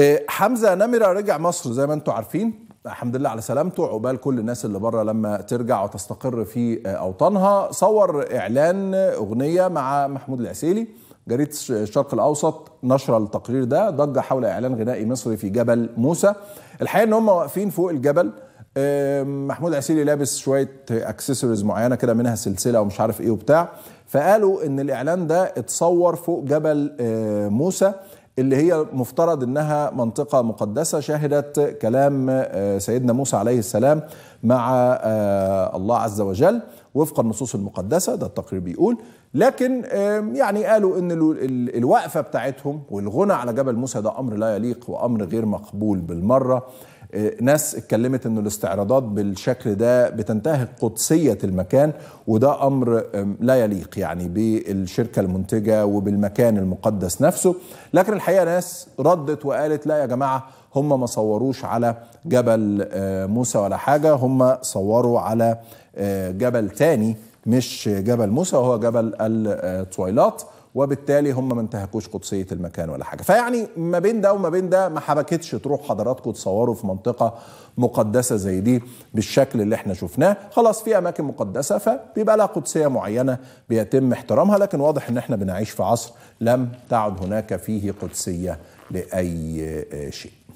إيه، حمزه نمره رجع مصر زي ما انتم عارفين الحمد لله على سلامته عقبال كل الناس اللي بره لما ترجع وتستقر في آه، اوطانها صور اعلان اغنيه مع محمود العسيلي جريده الشرق الاوسط نشر التقرير ده ضجه حول اعلان غنائي مصري في جبل موسى الحقيقه ان هم واقفين فوق الجبل محمود عسيلي لابس شويه اكسسوارز معينه كده منها سلسله ومش عارف ايه وبتاع فقالوا ان الاعلان ده اتصور فوق جبل آه، موسى اللي هي مفترض انها منطقه مقدسه شهدت كلام آه، سيدنا موسى عليه السلام مع آه، الله عز وجل وفق النصوص المقدسه ده التقرير بيقول لكن يعني قالوا ان الوقفه بتاعتهم والغنى على جبل موسى ده امر لا يليق وامر غير مقبول بالمره آه، ناس اتكلمت انه الاستعراضات بالشكل ده بتنتهك قدسيه المكان وده امر لا يليق يعني بالشركه المنتجه وبالمكان المقدس نفسه لكن الحقيقه ناس ردت وقالت لا يا جماعه هم ما صوروش على جبل آه، موسى ولا حاجه هم صوروا على آه، جبل تاني مش جبل موسى وهو جبل الطويلات وبالتالي هم ما انتهكوش قدسيه المكان ولا حاجه فيعني ما بين ده وما بين ده ما حبكتش تروح حضراتكم تصوروا في منطقه مقدسه زي دي بالشكل اللي احنا شفناه خلاص في اماكن مقدسه فبيبقى لها قدسيه معينه بيتم احترامها لكن واضح ان احنا بنعيش في عصر لم تعد هناك فيه قدسيه لاي شيء